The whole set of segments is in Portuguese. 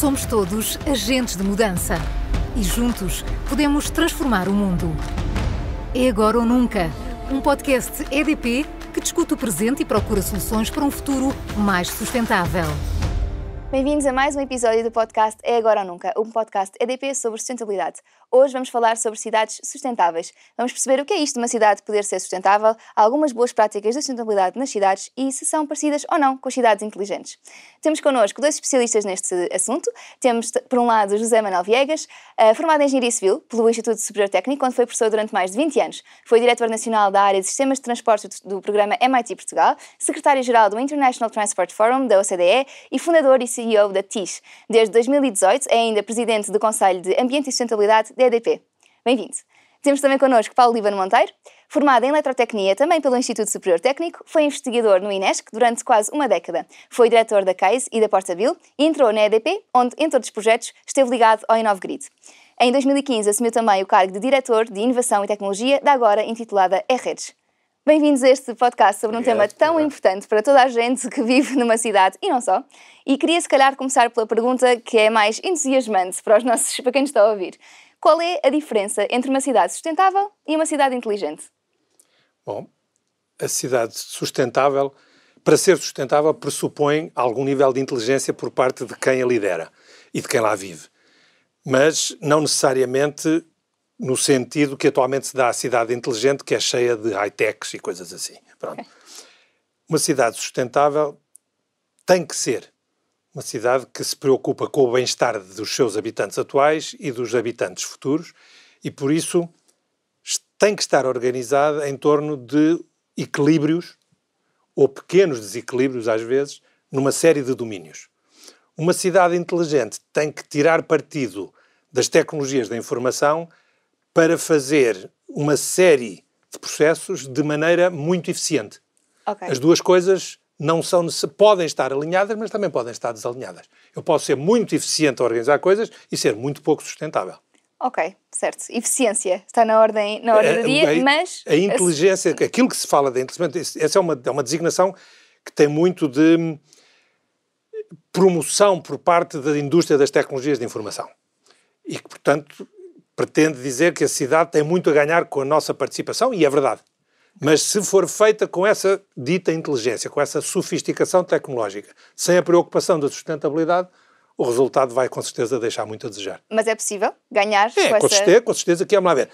Somos todos agentes de mudança e juntos podemos transformar o mundo. É agora ou nunca. Um podcast EDP que discute o presente e procura soluções para um futuro mais sustentável. Bem-vindos a mais um episódio do podcast É Agora ou Nunca, um podcast EDP sobre sustentabilidade. Hoje vamos falar sobre cidades sustentáveis. Vamos perceber o que é isto de uma cidade poder ser sustentável, algumas boas práticas de sustentabilidade nas cidades e se são parecidas ou não com as cidades inteligentes. Temos connosco dois especialistas neste assunto. Temos, por um lado, José Manuel Viegas, eh, formado em Engenharia Civil pelo Instituto Superior Técnico, onde foi professor durante mais de 20 anos. Foi diretor nacional da área de Sistemas de Transporte do programa MIT Portugal, secretário-geral do International Transport Forum da OCDE e fundador e CEO da TIS. Desde 2018 é ainda presidente do Conselho de Ambiente e Sustentabilidade EDP. Bem-vindos. Temos também connosco Paulo Líbano Monteiro, formado em Eletrotecnia também pelo Instituto Superior Técnico, foi investigador no INESC durante quase uma década, foi diretor da CAIS e da Portabil e entrou na EDP, onde, entre outros projetos, esteve ligado ao InovGrid. Em 2015 assumiu também o cargo de diretor de Inovação e Tecnologia da agora intitulada E-Redes. Bem-vindos a este podcast sobre um obrigado, tema tão obrigado. importante para toda a gente que vive numa cidade e não só. E queria, se calhar, começar pela pergunta que é mais entusiasmante para, os nossos, para quem nos está a ouvir. Qual é a diferença entre uma cidade sustentável e uma cidade inteligente? Bom, a cidade sustentável, para ser sustentável, pressupõe algum nível de inteligência por parte de quem a lidera e de quem lá vive. Mas não necessariamente no sentido que atualmente se dá à cidade inteligente, que é cheia de high-techs e coisas assim. Pronto. Uma cidade sustentável tem que ser uma cidade que se preocupa com o bem-estar dos seus habitantes atuais e dos habitantes futuros e, por isso, tem que estar organizada em torno de equilíbrios ou pequenos desequilíbrios, às vezes, numa série de domínios. Uma cidade inteligente tem que tirar partido das tecnologias da informação para fazer uma série de processos de maneira muito eficiente. Okay. As duas coisas não são, podem estar alinhadas, mas também podem estar desalinhadas. Eu posso ser muito eficiente a organizar coisas e ser muito pouco sustentável. Ok, certo. Eficiência está na ordem, na ordem do é, dia, a, mas... A inteligência, aquilo que se fala da inteligência, essa é uma, é uma designação que tem muito de hum, promoção por parte da indústria das tecnologias de informação. E que, portanto, pretende dizer que a cidade tem muito a ganhar com a nossa participação, e é verdade. Mas se for feita com essa dita inteligência, com essa sofisticação tecnológica, sem a preocupação da sustentabilidade, o resultado vai com certeza deixar muito a desejar. Mas é possível ganhar é, com, com certeza, com certeza que é lá ver.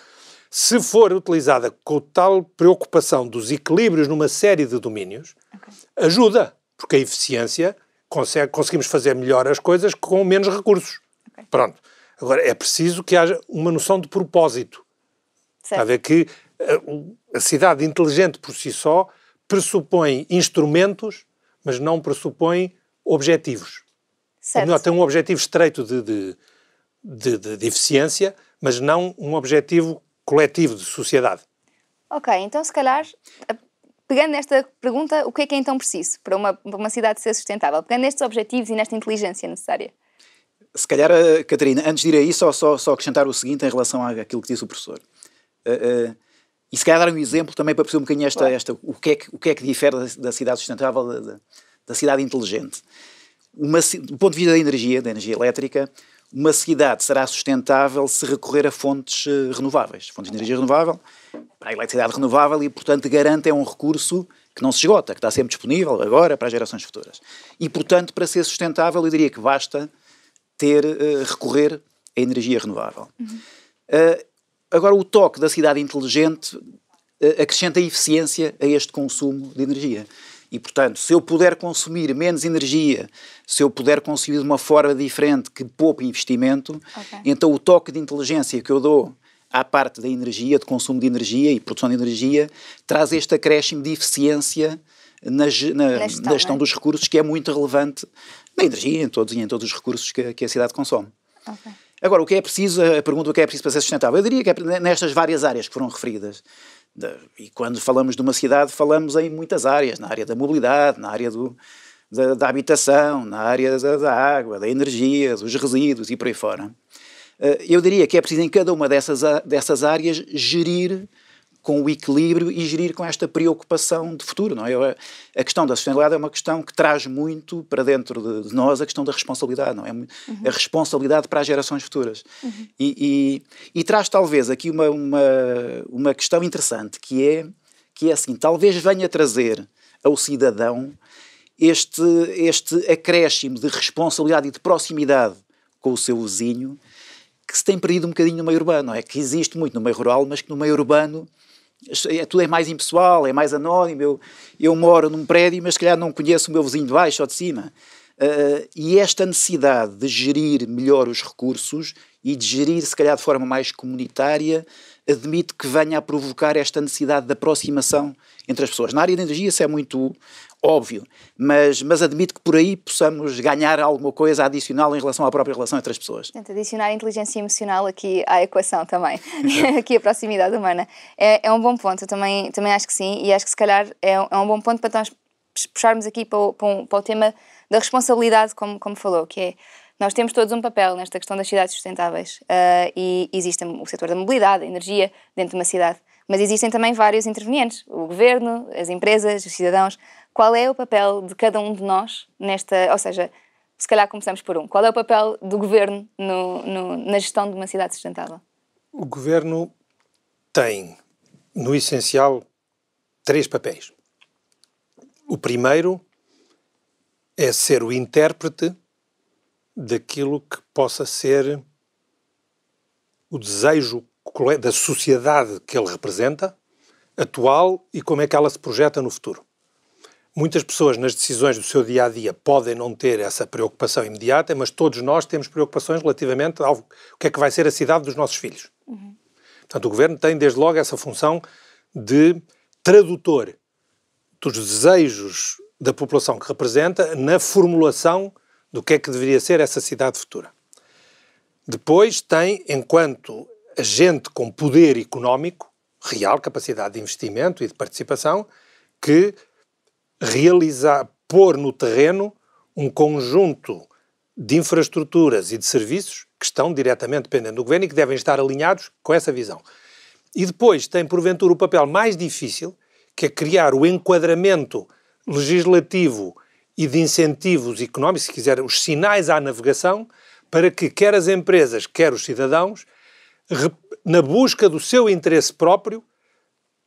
Se for utilizada com tal preocupação dos equilíbrios numa série de domínios, okay. ajuda, porque a eficiência consegue, conseguimos fazer melhor as coisas com menos recursos. Okay. Pronto. Agora, é preciso que haja uma noção de propósito. Certo. Está a ver que eh, a cidade inteligente por si só pressupõe instrumentos, mas não pressupõe objetivos. É certo. Ou melhor, tem um objetivo estreito de, de, de, de eficiência, mas não um objetivo coletivo de sociedade. Ok, então se calhar, eh, pegando nesta pergunta, o que é que é então preciso para uma, para uma cidade ser sustentável? Pegando nestes objetivos e nesta inteligência necessária. Se calhar, eh, Catarina, antes de ir aí, só, só, só acrescentar o seguinte em relação àquilo que disse o professor. Uh, uh, e se calhar dar um exemplo também para perceber um bocadinho esta, esta, o, que é que, o que é que difere da, da cidade sustentável da, da, da cidade inteligente. Uma, do ponto de vista da energia, da energia elétrica, uma cidade será sustentável se recorrer a fontes eh, renováveis, fontes de energia renovável, para a eletricidade renovável e, portanto, garante é um recurso que não se esgota, que está sempre disponível agora para as gerações futuras. E, portanto, para ser sustentável, eu diria que basta ter, uh, recorrer a energia renovável. Uhum. Uh, Agora, o toque da cidade inteligente eh, acrescenta eficiência a este consumo de energia. E, portanto, se eu puder consumir menos energia, se eu puder consumir de uma forma diferente que poupe investimento, okay. então o toque de inteligência que eu dou à parte da energia, de consumo de energia e produção de energia, traz este acréscimo de eficiência na, na, na gestão, é? dos recursos, que é muito relevante na energia em todos, em todos os recursos que, que a cidade consome. Okay. Agora, o que é preciso, a pergunta o que é preciso para ser sustentável? Eu diria que é nestas várias áreas que foram referidas. E quando falamos de uma cidade, falamos em muitas áreas, na área da mobilidade, na área do, da, da, habitação, na área da, da, água, da energia, dos resíduos e por aí fora. Eh, eu diria que é preciso em cada uma dessas, dessas áreas gerir com o equilíbrio e gerir com esta preocupação de futuro. Não é? Eu, a questão da sustentabilidade é uma questão que traz muito para dentro de, nós a questão da responsabilidade, não é? é uhum. A responsabilidade para as gerações futuras. Uhum. E, e, e, traz talvez aqui uma, uma, uma questão interessante, que é, que é assim, talvez venha trazer ao cidadão este, este acréscimo de responsabilidade e de proximidade com o seu vizinho, que se tem perdido um bocadinho no meio urbano, é? Que existe muito no meio rural, mas que no meio urbano é, tudo é mais impessoal, é mais anónimo. Eu, eu moro num prédio, mas se calhar não conheço o meu vizinho de baixo ou de cima. Uh, e esta necessidade de gerir melhor os recursos e de gerir, se calhar, de forma mais comunitária, admite que venha a provocar esta necessidade de aproximação entre as pessoas. Na área da energia isso é muito óbvio, mas, mas admito que por aí possamos ganhar alguma coisa adicional em relação à própria relação entre as pessoas. Portanto, adicionar inteligência emocional aqui à equação também, aqui a proximidade humana. É, é, um bom ponto, eu também, também acho que sim, e acho que se calhar é, é um bom ponto para nós puxarmos aqui para o, para, um, para o tema da responsabilidade, como, como falou, que é nós temos todos um papel nesta questão das cidades sustentáveis uh, e existe o setor da mobilidade, da energia dentro de uma cidade. Mas existem também vários intervenientes: o governo, as empresas, os cidadãos. Qual é o papel de cada um de nós nesta. Ou seja, se calhar começamos por um. Qual é o papel do governo no, no, na gestão de uma cidade sustentável? O governo tem, no essencial, três papéis. O primeiro é ser o intérprete daquilo que possa ser o desejo é, da sociedade que ele representa, atual e como é que ela se projeta no futuro. Muitas pessoas nas decisões do seu dia a dia podem não ter essa preocupação imediata, mas todos nós temos preocupações relativamente ao que é que vai ser a cidade dos nossos filhos. Uhum. Portanto, o governo tem desde logo essa função de tradutor dos desejos da população que representa na formulação do que é que deveria ser essa cidade futura. Depois tem, enquanto gente com poder económico, real capacidade de investimento e de participação, que realizar, pôr no terreno um conjunto de infraestruturas e de serviços que estão diretamente dependendo do governo e que devem estar alinhados com essa visão. E depois tem, porventura, o papel mais difícil, que é criar o enquadramento legislativo e de incentivos económicos, se quiser, os sinais à navegação, para que quer as empresas, quer os cidadãos, na busca do seu interesse próprio,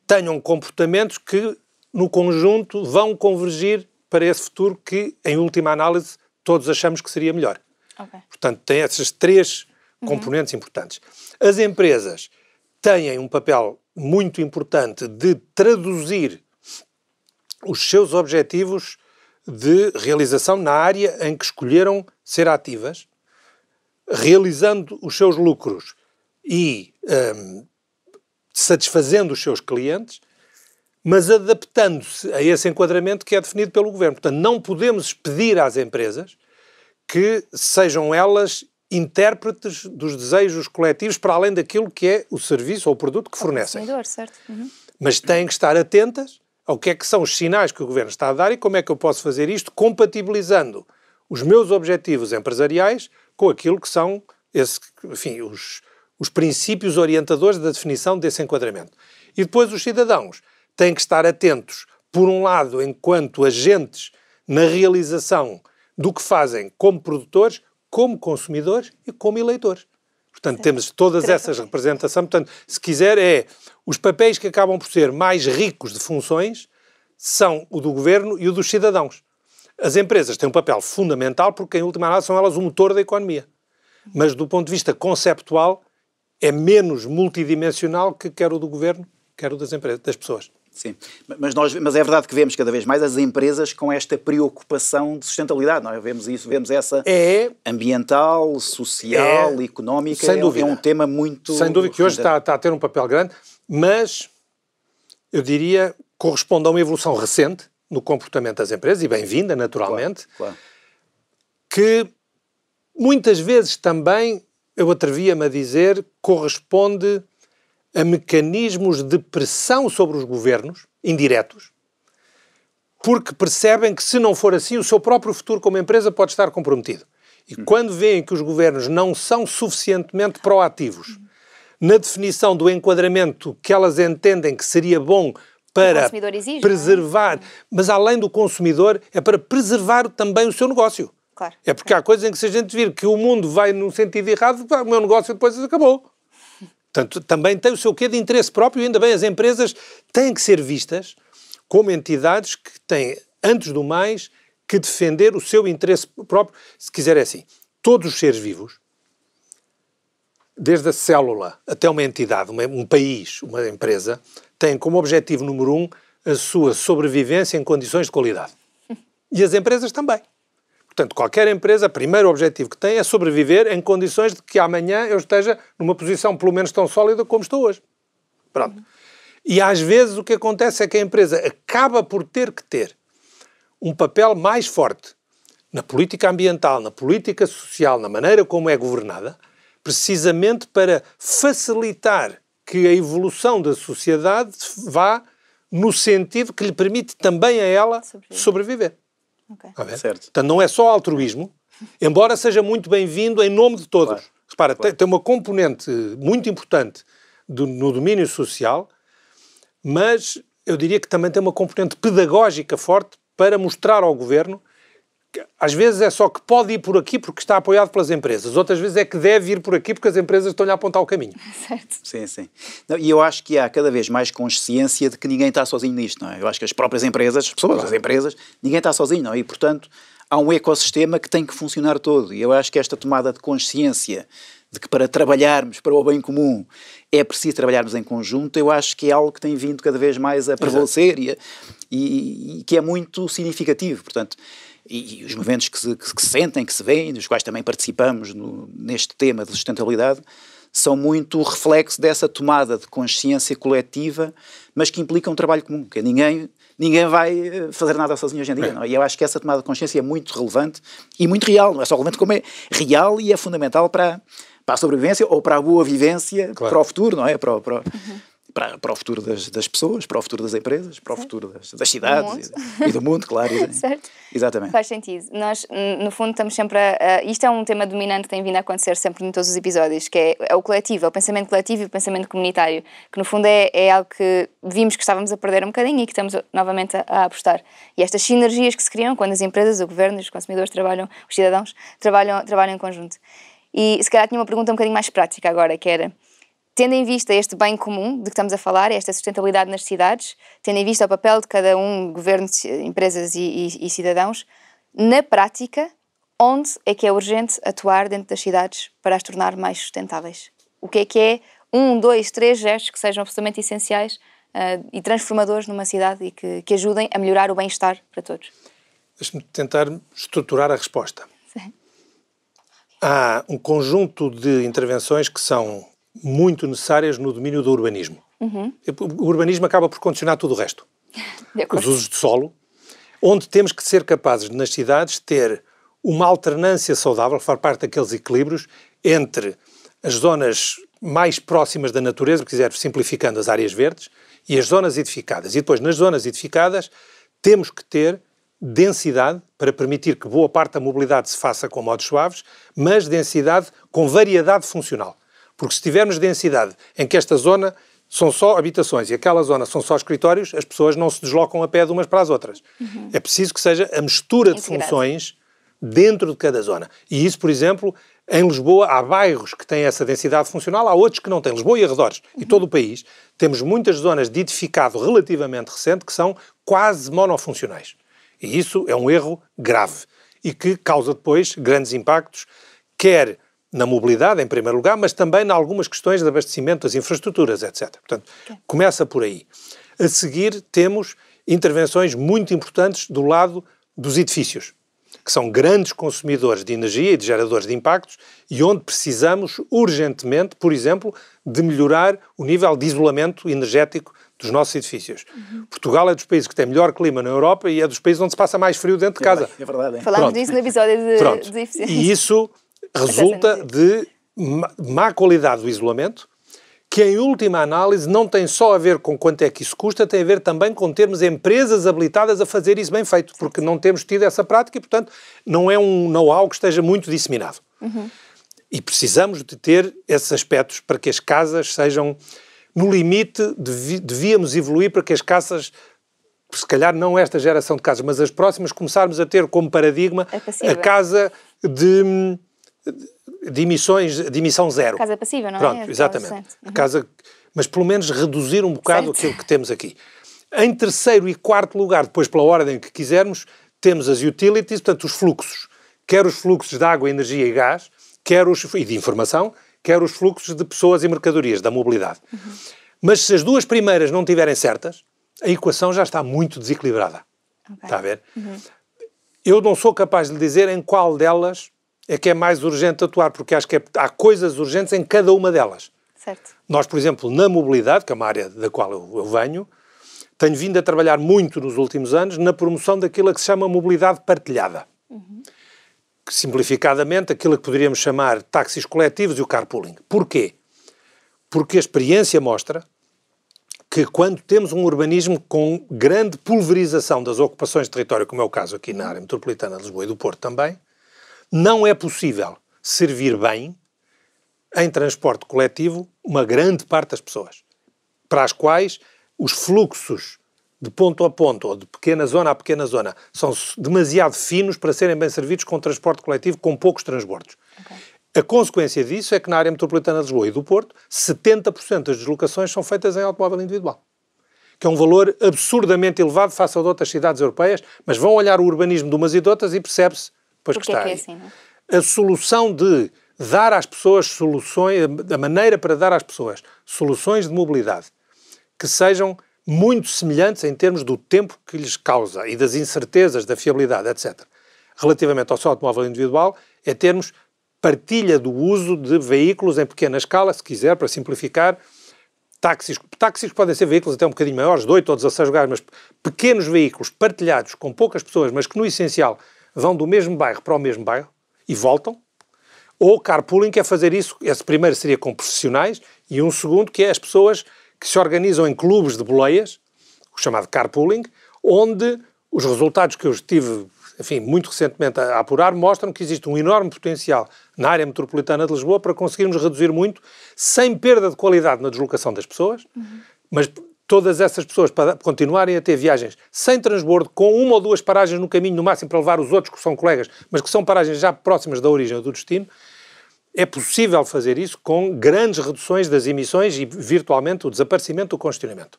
tenham comportamentos que, no conjunto, vão convergir para esse futuro que, em última análise, todos achamos que seria melhor. Okay. Portanto, tem essas três uhum. componentes uhum. importantes. As empresas têm um papel muito importante de traduzir os seus objetivos de realização na área em que escolheram ser ativas, realizando os seus lucros e um, satisfazendo os seus clientes, mas adaptando-se a esse enquadramento que é definido pelo governo. Portanto, não podemos pedir às empresas que sejam elas intérpretes dos desejos coletivos para além daquilo que é o serviço ou o produto que fornecem. Uhum. Mas têm que estar atentas ao que é que são os sinais que o governo está a dar e como é que eu posso fazer isto compatibilizando os meus objetivos empresariais com aquilo que são esse, enfim, os, os princípios orientadores da definição desse enquadramento. E depois os cidadãos têm que estar atentos, por um lado, enquanto agentes na realização do que fazem como produtores, como consumidores e como eleitores. Portanto, temos todas essas representações. Portanto, se quiser, é os papéis que acabam por ser mais ricos de funções são o do governo e o dos cidadãos. As empresas têm um papel fundamental porque, em última análise, são elas o motor da economia. Mas, do ponto de vista conceptual, é menos multidimensional que quer o do governo, quer o das empresas, das pessoas. Sim, mas, nós, mas é verdade que vemos cada vez mais as empresas com esta preocupação de sustentabilidade, nós é? vemos isso, vemos essa é, ambiental, social, é, económica, sem é dúvida. é um tema muito... Sem dúvida que hoje está, está a ter um papel grande, mas eu diria corresponde a uma evolução recente no comportamento das empresas, e bem-vinda naturalmente, claro, claro. que muitas vezes também eu atrevia-me a dizer, corresponde a mecanismos de pressão sobre os governos, indiretos, porque percebem que, se não for assim, o seu próprio futuro como empresa pode estar comprometido. E uhum. quando veem que os governos não são suficientemente proativos uhum. na definição do enquadramento que elas entendem que seria bom para exige, é? preservar, é? mas além do consumidor, é para preservar também o seu negócio. Claro. É porque há coisas em que se a gente vir que o mundo vai num sentido errado, o meu negócio depois acabou. Portanto, também tem o seu quê de interesse próprio, ainda bem as empresas têm que ser vistas como entidades que têm, antes do mais, que defender o seu interesse próprio. Se quiser, é assim: todos os seres vivos, desde a célula até uma entidade, uma, um país, uma empresa, têm como objetivo número um a sua sobrevivência em condições de qualidade. E as empresas também. Portanto, qualquer empresa, o primeiro objetivo que tem é sobreviver em condições de que amanhã eu esteja numa posição pelo menos tão sólida como estou hoje. Pronto. E às vezes o que acontece é que a empresa acaba por ter que ter um papel mais forte na política ambiental, na política social, na maneira como é governada, precisamente para facilitar que a evolução da sociedade vá no sentido que lhe permite também a ela sobreviver. sobreviver. Okay. Tá certo. Portanto, não é só altruísmo, embora seja muito bem-vindo em nome de todos. Claro. Repara, claro. Tem, tem, uma componente muito importante do, no domínio social, mas eu diria que também tem uma componente pedagógica forte para mostrar ao governo às vezes é só que pode ir por aqui porque está apoiado pelas empresas, outras vezes é que deve ir por aqui porque as empresas estão-lhe a apontar o caminho. Certo. Sim, sim. e eu acho que há cada vez mais consciência de que ninguém está sozinho nisto, não é? Eu acho que as próprias empresas, as pessoas, as empresas, ninguém está sozinho, não é? E, portanto, há um ecossistema que tem que funcionar todo. E eu acho que esta tomada de consciência de que para trabalharmos para o bem comum é preciso trabalharmos em conjunto, eu acho que é algo que tem vindo cada vez mais a prevalecer e, e, e que é muito significativo. Portanto, e, e os movimentos que se, que, que se, sentem, que se veem, dos quais também participamos no, neste tema de sustentabilidade, são muito reflexo dessa tomada de consciência coletiva, mas que implica um trabalho comum, que ninguém ninguém vai eh, fazer nada sozinho hoje em dia. É. é. E eu acho que essa tomada de consciência é muito relevante e muito real. Não é só relevante como é real e é fundamental para, para a sobrevivência ou para a boa vivência claro. para o futuro, não é? Para, para... Uhum para, para o futuro das, das pessoas, para o futuro das empresas, para certo. o futuro das, das cidades do e, e, do mundo, claro. certo. Exatamente. Faz sentido. Nós, no fundo, estamos sempre a. Uh, isto é um tema dominante que tem vindo a acontecer sempre em todos os episódios, que é, é o coletivo, é o pensamento coletivo e o pensamento comunitário, que no fundo é, é algo que vimos que estávamos a perder um bocadinho e que estamos novamente a, a apostar. E estas sinergias que se criam quando as empresas, o governo, os consumidores trabalham, os cidadãos trabalham, trabalham em conjunto. E se calhar tinha uma pergunta um bocadinho mais prática agora, que era Tendo em vista este bem comum de que estamos a falar, esta sustentabilidade nas cidades, tendo em vista o papel de cada um, governos, empresas e, e, e cidadãos, na prática, onde é que é urgente atuar dentro das cidades para as tornar mais sustentáveis? O que é que é um, dois, três gestos que sejam absolutamente essenciais uh, e transformadores numa cidade e que, que ajudem a melhorar o bem-estar para todos? Deixe-me tentar estruturar a resposta. Sim. Há um conjunto de intervenções que são muito necessárias no domínio do urbanismo. Uhum. O urbanismo acaba por condicionar tudo o resto. Os usos de solo, onde temos que ser capazes, nas cidades, ter uma alternância saudável, faz parte daqueles equilíbrios entre as zonas mais próximas da natureza, se quiser, simplificando as áreas verdes, e as zonas edificadas. E depois, nas zonas edificadas, temos que ter densidade para permitir que boa parte da mobilidade se faça com modos suaves, mas densidade com variedade funcional. Porque se tivermos densidade em que esta zona são só habitações e aquela zona são só escritórios, as pessoas não se deslocam a pé de umas para as outras. Uhum. É preciso que seja a mistura de é funções dentro de cada zona. E isso, por exemplo, em Lisboa há bairros que têm essa densidade funcional, há outros que não têm. Lisboa e arredores uhum. e todo o país temos muitas zonas de edificado relativamente recente que são quase monofuncionais. E isso é um erro grave e que causa depois grandes impactos, quer na mobilidade, em primeiro lugar, mas também em algumas questões de abastecimento das infraestruturas, etc. Portanto, começa por aí. A seguir, temos intervenções muito importantes do lado dos edifícios, que são grandes consumidores de energia e de geradores de impactos e onde precisamos urgentemente, por exemplo, de melhorar o nível de isolamento energético dos nossos edifícios. Uhum. Portugal é dos países que tem melhor clima na Europa e é dos países onde se passa mais frio dentro de é casa. É verdade. Hein? É. Falámos disso no episódio de, edifícios. de eficiência. E isso resulta de má qualidade do isolamento, que em última análise não tem só a ver com quanto é que isso custa, tem a ver também com termos empresas habilitadas a fazer isso bem feito, porque não temos tido essa prática e, portanto, não é um know-how que esteja muito disseminado. Uhum. E precisamos de ter esses aspectos para que as casas sejam, no limite, devíamos evoluir para que as casas se calhar não esta geração de casas, mas as próximas, começarmos a ter como paradigma é a casa de de emissões, de emissão zero. Casa passiva, não Pronto, é? Pronto, exatamente. Uhum. Casa, mas pelo menos reduzir um bocado certo. aquilo que temos aqui. Em terceiro e quarto lugar, depois pela ordem que quisermos, temos as utilities, portanto os fluxos. Quer os fluxos de água, energia e gás, quer os, e de informação, quer os fluxos de pessoas e mercadorias, da mobilidade. Uhum. Mas se as duas primeiras não estiverem certas, a equação já está muito desequilibrada. Okay. Está a ver? Uhum. Eu não sou capaz de lhe dizer em qual delas é que é mais urgente atuar, porque acho que é, há coisas urgentes em cada uma delas. Certo. Nós, por exemplo, na mobilidade, que é uma área da qual eu, eu venho, tenho vindo a trabalhar muito nos últimos anos na promoção daquilo que se chama mobilidade partilhada. Uhum. Simplificadamente, aquilo que poderíamos chamar táxis coletivos e o carpooling. Porquê? Porque a experiência mostra que quando temos um urbanismo com grande pulverização das ocupações de território, como é o caso aqui na área metropolitana de Lisboa e do Porto também, não é possível servir bem em transporte coletivo uma grande parte das pessoas, para as quais os fluxos de ponto a ponto, ou de pequena zona a pequena zona, são demasiado finos para serem bem servidos com transporte coletivo, com poucos transbordos. Okay. A consequência disso é que na área metropolitana de Lisboa e do Porto, 70% das deslocações são feitas em automóvel individual, que é um valor absurdamente elevado face a outras cidades europeias, mas vão olhar o urbanismo de umas e de outras e percebe-se pois que está é que é assim, não? É? A solução de dar às pessoas soluções, a maneira para dar às pessoas soluções de mobilidade que sejam muito semelhantes em termos do tempo que lhes causa e das incertezas, da fiabilidade, etc. Relativamente ao seu automóvel individual, é termos partilha do uso de veículos em pequena escala, se quiser, para simplificar, táxis, táxis podem ser veículos até um bocadinho maiores, de 8 ou 16 lugares, mas pequenos veículos partilhados com poucas pessoas, mas que no essencial vão do mesmo bairro para o mesmo bairro e voltam, ou carpooling quer é fazer isso, esse primeiro seria com profissionais, e um segundo que é as pessoas que se organizam em clubes de boleias, o chamado carpooling, onde os resultados que eu estive, enfim, muito recentemente a apurar, mostram que existe um enorme potencial na área metropolitana de Lisboa para conseguirmos reduzir muito, sem perda de qualidade na deslocação das pessoas, uhum. mas todas essas pessoas para continuarem a ter viagens sem transbordo, com uma ou duas paragens no caminho, no máximo, para levar os outros que são colegas, mas que são paragens já próximas da origem ou do destino, é possível fazer isso com grandes reduções das emissões e virtualmente o desaparecimento do congestionamento.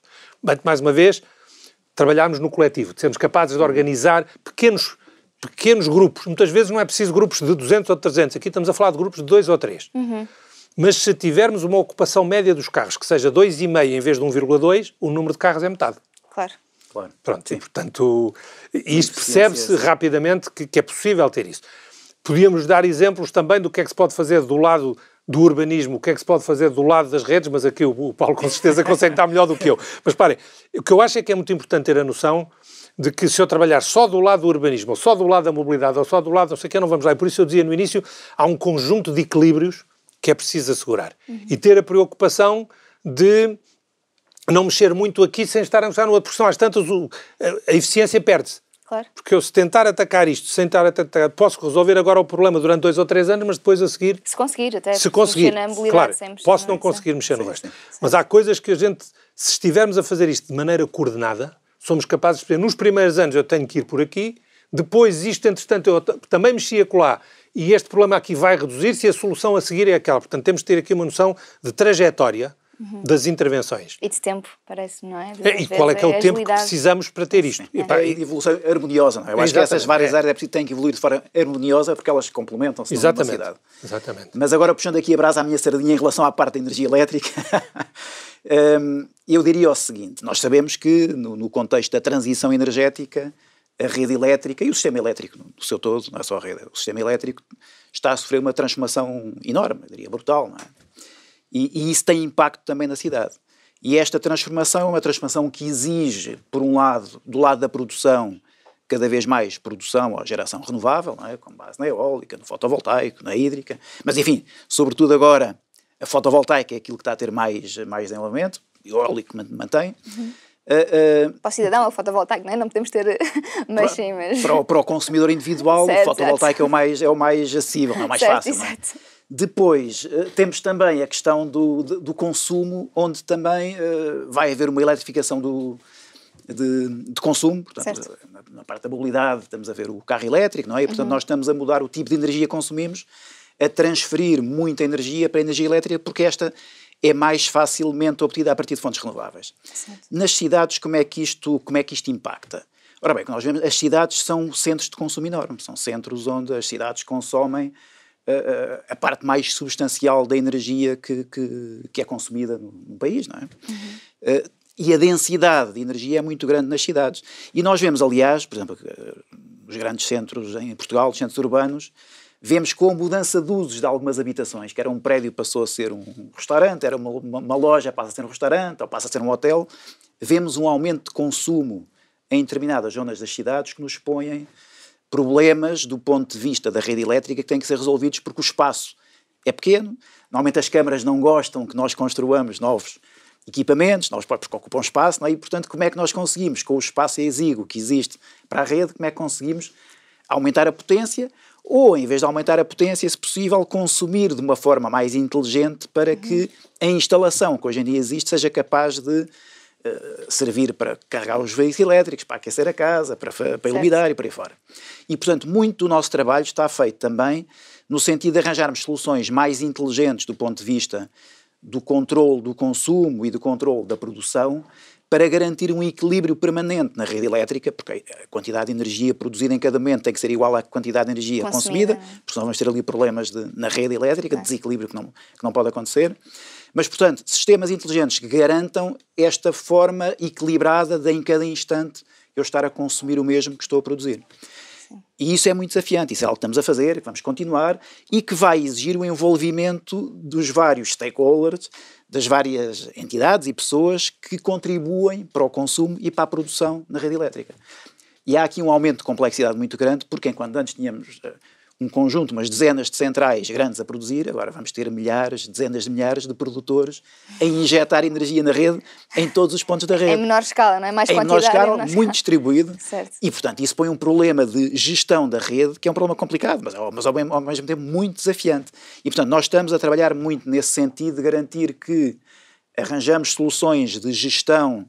mais uma vez, trabalharmos no coletivo, de sermos capazes de organizar pequenos pequenos grupos. Muitas vezes não é preciso grupos de 200 ou 300. Aqui estamos a falar de grupos de dois ou três. Uhum. Mas se tivermos uma ocupação média dos carros que seja 2,5 em vez de 1,2, o número de carros é metade. Claro. Claro. Pronto, Sim. e portanto, isto percebe-se rapidamente que, que, é possível ter isso. Podíamos dar exemplos também do que é que se pode fazer do lado do urbanismo, o que é que se pode fazer do lado das redes, mas aqui o, o Paulo com certeza consegue dar melhor do que eu. Mas parem, o que eu acho é que é muito importante ter a noção de que se eu trabalhar só do lado do urbanismo, ou só do lado da mobilidade, ou só do lado não sei o que, não vamos lá. E por isso eu dizia no início, há um conjunto de equilíbrios que é preciso assegurar. Uhum. E ter a preocupação de não mexer muito aqui sem estar a mexer no outro, porque são às tantas a, a eficiência perde-se. Claro. Porque eu, se tentar atacar isto, sem estar atacar, posso resolver agora o problema durante dois ou três anos, mas depois a seguir. Se conseguir, até. Se conseguir. Na claro, posso não conseguir mexer sim, no resto. Sim, sim. Mas há coisas que a gente, se estivermos a fazer isto de maneira coordenada, somos capazes de nos primeiros anos eu tenho que ir por aqui, depois isto, entretanto, eu também mexia colar e este problema aqui vai reduzir-se e a solução a seguir é aquela. Portanto, temos de ter aqui uma noção de trajetória uhum. das intervenções. E de tempo, parece, não é? é e qual é que é o tempo que precisamos para ter isto? É. E, evolução harmoniosa, não é? Eu acho que essas várias é. áreas é têm que evoluir de forma harmoniosa porque elas complementam-se na cidade. Exatamente. Mas agora, puxando aqui a brasa à minha sardinha em relação à parte da energia elétrica, hum, eu diria o seguinte, nós sabemos que no contexto da transição energética a rede elétrica e o sistema elétrico no seu todo, não é só a rede, o sistema elétrico está a sofrer uma transformação enorme, diria, brutal, não é? E, e isso tem impacto também na cidade. E esta transformação é uma transformação que exige, por um lado, do lado da produção, cada vez mais produção ou geração renovável, é? com base na eólica, no fotovoltaico, na hídrica, mas enfim, sobretudo agora, a fotovoltaica é aquilo que está a ter mais, mais desenvolvimento, eólico mantém, uhum. Uh, uh, para o cidadão é o fotovoltaico, não é? Não podemos ter. mas para, sim, mas. Para o, para o consumidor individual, certo, o fotovoltaico É, o mais, é o mais acessível, é o mais certo, fácil. É? Exato. É? Depois, eh, temos também a questão do, do consumo, onde também uh, vai haver uma eletrificação do, de, de consumo. Portanto, na, na, parte da mobilidade, estamos a ver o carro elétrico, não é? E, portanto, uhum. nós estamos a mudar o tipo de energia que consumimos, a transferir muita energia para a energia elétrica, porque esta é mais facilmente obtida a partir de fontes renováveis. Certo. Nas cidades, como é que isto, como é que isto impacta? Ora bem, nós vemos, as cidades são centros de consumo enorme, são centros onde as cidades consomem uh, a parte mais substancial da energia que, que, que é consumida no, no, país, não é? Uhum. Uh, e a densidade de energia é muito grande nas cidades. E nós vemos, aliás, por exemplo, nos grandes centros em Portugal, os centros urbanos, Vemos com a mudança de usos de algumas habitações, que era um prédio passou a ser um restaurante, era uma, uma loja, passa a ser um restaurante, ou passa a ser um hotel. Vemos um aumento de consumo em determinadas zonas das cidades que nos põem problemas do ponto de vista da rede elétrica que têm que ser resolvidos porque o espaço é pequeno, normalmente as câmaras não gostam que nós construamos novos equipamentos, nós próprios ocupam espaço, não é? e portanto como é que nós conseguimos, com o espaço exíguo que existe para a rede, como é que conseguimos aumentar a potência ou, em vez de aumentar a potência, se possível, consumir de uma forma mais inteligente para que a instalação que hoje em dia existe seja capaz de Uh, servir para carregar os veículos elétricos, para aquecer a casa, para, para iluminar certo. e por aí fora. E, portanto, muito do nosso trabalho está feito também no sentido de arranjarmos soluções mais inteligentes do ponto de vista do controle do consumo e do controle da produção, para garantir um equilíbrio permanente na rede elétrica, porque a quantidade de energia produzida em cada momento tem que ser igual à quantidade de energia consumida, consumida porque senão vamos ter ali problemas de, na rede elétrica, de desequilíbrio que não, que não pode acontecer. Mas, portanto, sistemas inteligentes que garantam esta forma equilibrada de, em cada instante, eu estar a consumir o mesmo que estou a produzir. E isso é muito desafiante, isso é algo que estamos a fazer, que vamos continuar e que vai exigir o envolvimento dos vários stakeholders das várias entidades e pessoas que contribuem para o consumo e para a produção na rede elétrica. E há aqui um aumento de complexidade muito grande, porque enquanto antes tínhamos eh, um conjunto, umas dezenas de centrais grandes a produzir, agora vamos ter milhares, dezenas de milhares de produtores a injetar energia na rede em todos os pontos da rede. Em menor escala, não é? Mais em menor escala, em menor muito distribuído. Certo. E, portanto, isso põe um problema de gestão da rede, que é um problema complicado, mas, mas ao, mesmo, ao mesmo tempo muito desafiante. E, portanto, nós estamos a trabalhar muito nesse sentido de garantir que arranjamos soluções de gestão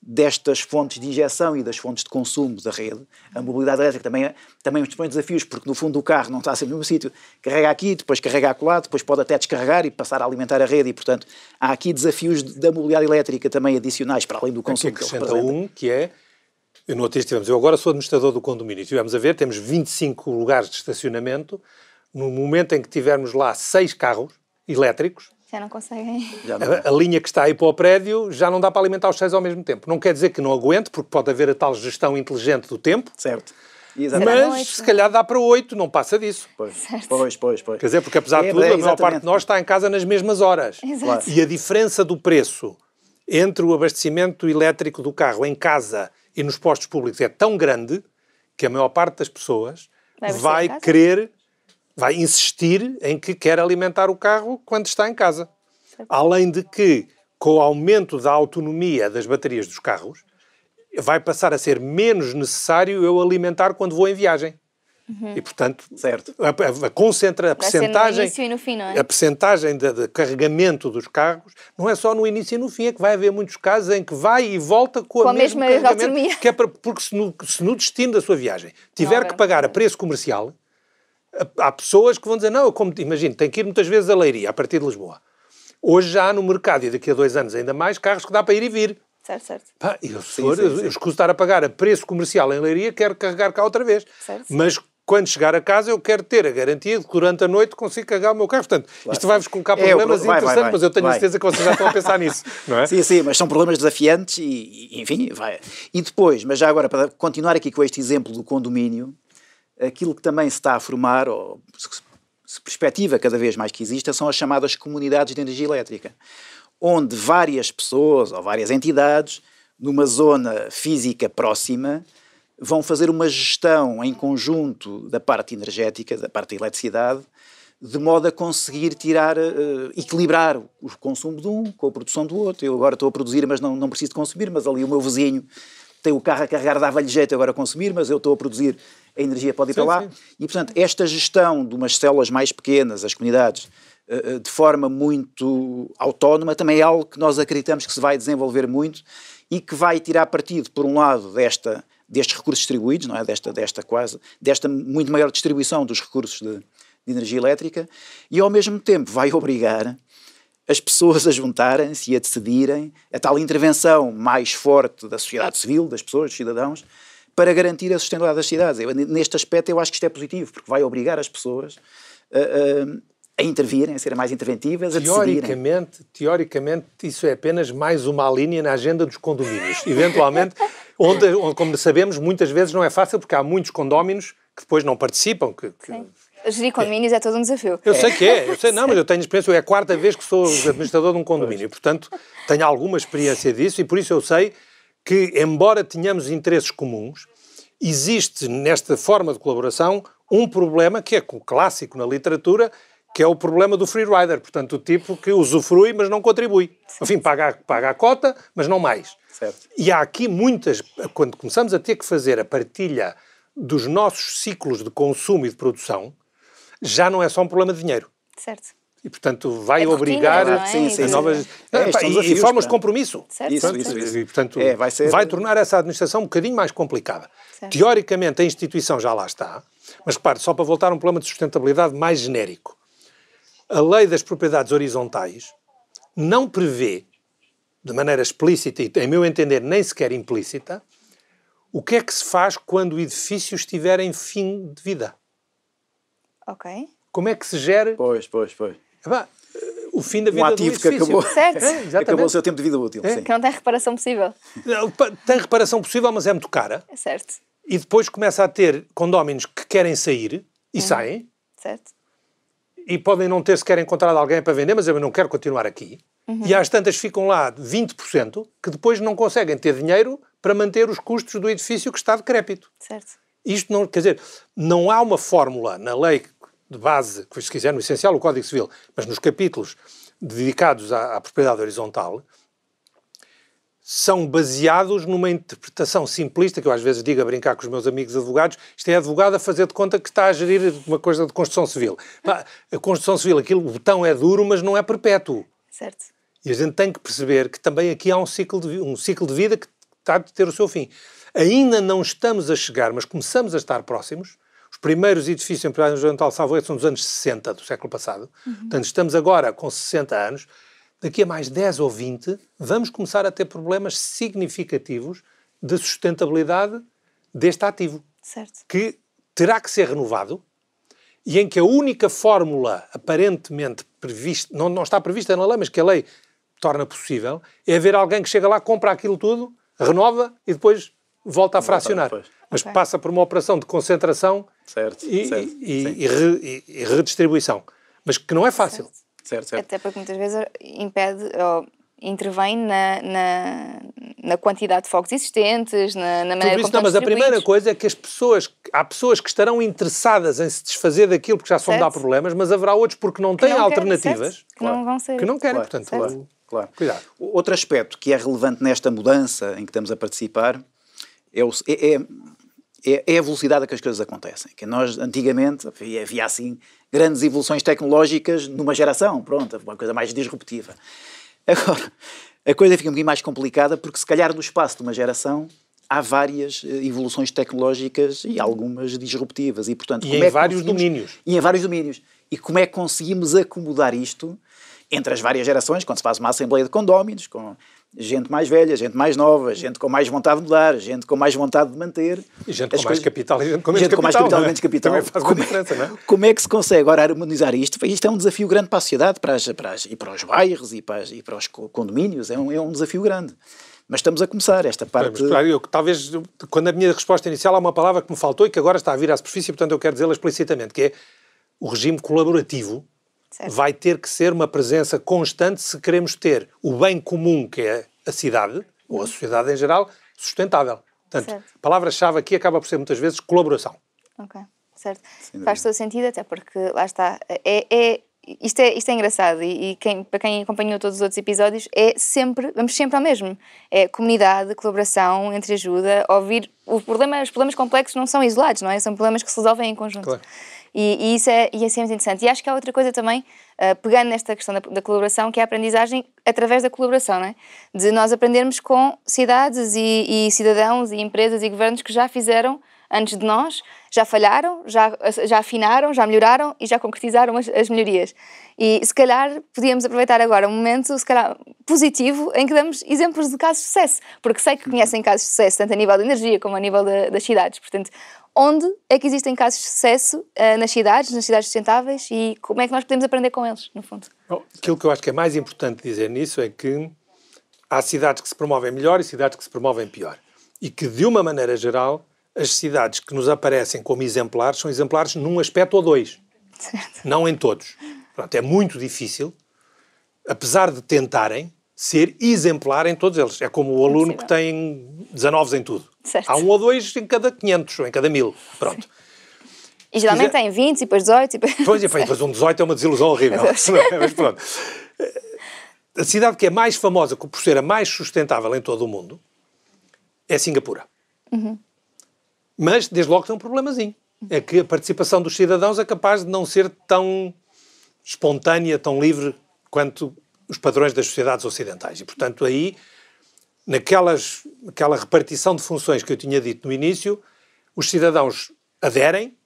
destas fontes de injeção e das fontes de consumo da rede, a mobilidade elétrica também, é, também nos é põe desafios, porque no fundo o carro não está sempre no mesmo sítio, carrega aqui, depois carrega acolá, depois pode até descarregar e passar a alimentar a rede, e portanto há aqui desafios da mobilidade elétrica também adicionais, para além do consumo que, que representa. um, que é, eu não tivemos, eu agora sou administrador do condomínio, estivemos a ver, temos 25 lugares de estacionamento, no momento em que tivermos lá seis carros elétricos, já não conseguem. Já não. A, a, linha que está aí para o prédio já não dá para alimentar os seis ao mesmo tempo. Não quer dizer que não aguente, porque pode haver a tal gestão inteligente do tempo. Certo. Exatamente. Mas é se calhar dá para oito, não passa disso. Pois, pois, pois, pois. Quer dizer, porque apesar é, de tudo, é, a maior parte de nós está em casa nas mesmas horas. Exato. E a diferença do preço entre o abastecimento elétrico do carro em casa e nos postos públicos é tão grande que a maior parte das pessoas vai, vai querer vai insistir em que quer alimentar o carro quando está em casa. Além de que, com o aumento da autonomia das baterias dos carros, vai passar a ser menos necessário eu alimentar quando vou em viagem. Uhum. E, portanto, certo. a, a, a concentra, a percentagem, fim, é? a percentagem de, de, carregamento dos carros não é só no início e no fim, é que vai haver muitos casos em que vai e volta com, com a mesma autonomia. Que é para, porque se no, se no, destino da sua viagem tiver não, que pagar a preço comercial, há pessoas que vão dizer, não, eu como, imagino, tem que ir muitas vezes a Leiria, a partir de Lisboa. Hoje já há no mercado, e daqui a dois anos ainda mais, carros que dá para ir e vir. Certo, certo. Pá, eu, senhor, sim, sim, sim. eu escuso estar a pagar a preço comercial em Leiria, quero carregar cá outra vez. Certo, Mas quando chegar a casa, eu quero ter a garantia de que durante a noite consigo carregar o meu carro. Portanto, claro. isto vai-vos colocar é, problemas interessantes, mas eu tenho a certeza que vocês já estão a pensar nisso, não é? Sim, sim, mas são problemas desafiantes e, enfim, vai. E depois, mas já agora, para continuar aqui com este exemplo do condomínio, aquilo que também se está a formar, ou se perspectiva cada vez mais que exista, são as chamadas comunidades de energia elétrica, onde várias pessoas ou várias entidades, numa zona física próxima, vão fazer uma gestão em conjunto da parte energética, da parte da eletricidade, de modo a conseguir tirar, uh, equilibrar o consumo de um com a produção do outro. Eu agora estou a produzir, mas não, não preciso consumir, mas ali o meu vizinho tem o carro a carregar, dava-lhe jeito agora a consumir, mas eu estou a produzir, a energia pode ir sim, para lá. Sim. E, portanto, esta gestão de umas células mais pequenas, as comunidades, eh, eh, de forma muito autónoma, também é algo que nós acreditamos que se vai desenvolver muito e que vai tirar partido, por um lado, desta destes recursos distribuídos, não é? Desta, desta quase, desta muito maior distribuição dos recursos de, de energia elétrica e ao mesmo tempo vai obrigar as pessoas a juntarem-se e a decidirem a tal intervenção mais forte da sociedade civil, das pessoas, dos cidadãos, para garantir a sustentabilidade das cidades. Eu, neste aspecto, eu acho que isto é positivo, porque vai obrigar as pessoas a, a, a intervirem, a serem mais interventivas, a teoricamente, decidirem. Teoricamente, isso é apenas mais uma linha na agenda dos condomínios. Eventualmente, onde, como sabemos, muitas vezes não é fácil, porque há muitos condóminos que depois não participam, que, que Gerir condomínios é. é todo um desafio. Eu sei que é, eu sei, não, mas eu tenho experiência, é a quarta vez que sou administrador de um condomínio, portanto, tenho alguma experiência disso e por isso eu sei que, embora tenhamos interesses comuns, existe nesta forma de colaboração um problema que é clássico na literatura, que é o problema do free rider, portanto, o tipo que usufrui, mas não contribui. Enfim, paga, a, paga a cota, mas não mais. Certo. E há aqui muitas, quando começamos a ter que fazer a partilha dos nossos ciclos de consumo e de produção, já não é só um problema de dinheiro. Certo. E, portanto, vai é obrigar rotina, é? sim, sim, a novas. É, ah, é, e, formas de compromisso. Certo, isso, isso, isso. E, portanto, é, vai, ser... vai, tornar essa administração um bocadinho mais complicada. Certo. Teoricamente, a instituição já lá está, mas repare, só para voltar a um problema de sustentabilidade mais genérico. A lei das propriedades horizontais não prevê, de maneira explícita e, em meu entender, nem sequer implícita, o que é que se faz quando o edifício estiver em fim de vida. Ok. Como é que se gera. Pois, pois, pois. Epá, o fim da vida um ativo que acabou, certo. É, acabou o seu tempo de vida útil. É? Que não tem reparação possível. Tem reparação possível, mas é muito cara. É certo. E depois começa a ter condóminos que querem sair e uhum. saem. Certo. E podem não ter sequer encontrado alguém para vender, mas eu não quero continuar aqui. Uhum. E às tantas ficam lá 20% que depois não conseguem ter dinheiro para manter os custos do edifício que está decrépito. Certo. Isto não, quer dizer, não há uma fórmula na lei de base, se quiser, no essencial, o Código Civil, mas nos capítulos dedicados à, à propriedade horizontal, são baseados numa interpretação simplista, que eu às vezes digo a brincar com os meus amigos advogados, isto é advogado a fazer de conta que está a gerir uma coisa de construção civil. A construção civil, aquilo, o botão é duro, mas não é perpétuo. Certo. E a gente tem que perceber que também aqui há um ciclo de, um ciclo de vida que está de ter o seu fim. Ainda não estamos a chegar, mas começamos a estar próximos primeiros edifícios imperiais no Oriental, salvo são dos anos 60 do século passado. Uhum. Portanto, estamos agora com 60 anos. Daqui a mais 10 ou 20, vamos começar a ter problemas significativos de sustentabilidade deste ativo. Certo. Que terá que ser renovado e em que a única fórmula aparentemente prevista, não, não está prevista na lei, mas que a lei torna possível, é haver alguém que chega lá, compra aquilo tudo, renova e depois volta a fracionar. Volta mas okay. passa por uma operação de concentração certo, e, certo, e, e, re, e, redistribuição, mas que não é fácil. Certo. certo Até porque muitas vezes impede ou intervém na, na, na quantidade de focos existentes, na, na maneira Tudo isso, como não, Mas a primeira coisa é que as pessoas, há pessoas que estarão interessadas em se desfazer daquilo porque já são de dar problemas, mas haverá outros porque não têm não alternativas querem, que, claro. não vão ser. que não querem, claro, portanto, claro, claro. Cuidado. Outro aspecto que é relevante nesta mudança em que estamos a participar é, o, é, é é, é a velocidade a que as coisas acontecem. Que nós, antigamente, havia, havia assim grandes evoluções tecnológicas numa geração, pronto, uma coisa mais disruptiva. Agora, a coisa fica um bocadinho mais complicada porque, se calhar, no espaço de uma geração há várias eh, evoluções tecnológicas e algumas disruptivas. E, portanto, e em é vários domínios. E em vários domínios. E como é que conseguimos acomodar isto entre as várias gerações, quando se faz uma assembleia de condóminos, com gente mais velha, gente mais nova, gente com mais vontade de mudar, gente com mais vontade de manter. E gente com mais capital e gente com menos gente capital. com mais capital, né? menos capital. Também faz como, é- diferença, não é? Como é que se consegue agora harmonizar isto? Isto é um desafio grande para a sociedade para as, para as, e para os bairros e para, as, e para os condomínios. É um, é um desafio grande mas estamos a começar esta parte. eu, talvez quando a minha resposta inicial há uma palavra que me faltou e que agora está a vir à superfície, portanto eu quero dizê-la explicitamente, que é o regime colaborativo certo. vai ter que ser uma presença constante se queremos ter o bem comum que é a cidade, ou a uhum. sociedade em geral, sustentável. Portanto, a palavra-chave aqui acaba por ser muitas vezes colaboração. Ok, certo. Sim, Faz todo sentido, até porque lá está. É, é, isto, é, isto é engraçado e, e quem, para quem acompanhou todos os outros episódios, é sempre, vamos sempre ao mesmo. É comunidade, colaboração, entre ajuda, ouvir. O problema, os problemas complexos não são isolados, não é? São problemas que se resolvem em conjunto. Claro. E, e isso é, e é muito interessante. E acho que há outra coisa também, uh, pegando nesta questão da, da, colaboração, que é a aprendizagem através da colaboração, né? de nós aprendermos com cidades e, e cidadãos e empresas e governos que já fizeram antes de nós, já falharam, já, já afinaram, já melhoraram e já concretizaram as, as melhorias. E se calhar podíamos aproveitar agora um momento, se calhar positivo, em que damos exemplos de casos de sucesso, porque sei que conhecem casos de sucesso, tanto a nível da energia como a nível das cidades. Portanto, onde é que existem casos de sucesso uh, nas cidades, nas cidades sustentáveis e como é que nós podemos aprender com eles, no fundo? Bom, aquilo que eu acho que é mais importante dizer nisso é que há cidades que se promovem melhor e cidades que se promovem pior. E que, de uma maneira geral, as cidades que nos aparecem como exemplares são exemplares num aspecto ou dois, certo. não em todos. Pronto, é muito difícil, apesar de tentarem, ser exemplar em todos eles. É como o aluno que tem 19 em tudo. Certo. Há um ou dois em cada 500, ou em cada mil. Pronto. E geralmente tem 20 e depois 18 e depois... Pois, depois um 18 é uma desilusão horrível. É? Mas pronto. A cidade que é mais famosa por ser a mais sustentável em todo o mundo é Singapura. Uhum. Mas, desde logo, tem um problemazinho. Uhum. É que a participação dos cidadãos é capaz de não ser tão espontânea, tão livre, quanto os padrões das sociedades ocidentais. E, portanto, aí naquelas, naquela repartição de funções que eu tinha dito no início, os cidadãos aderem,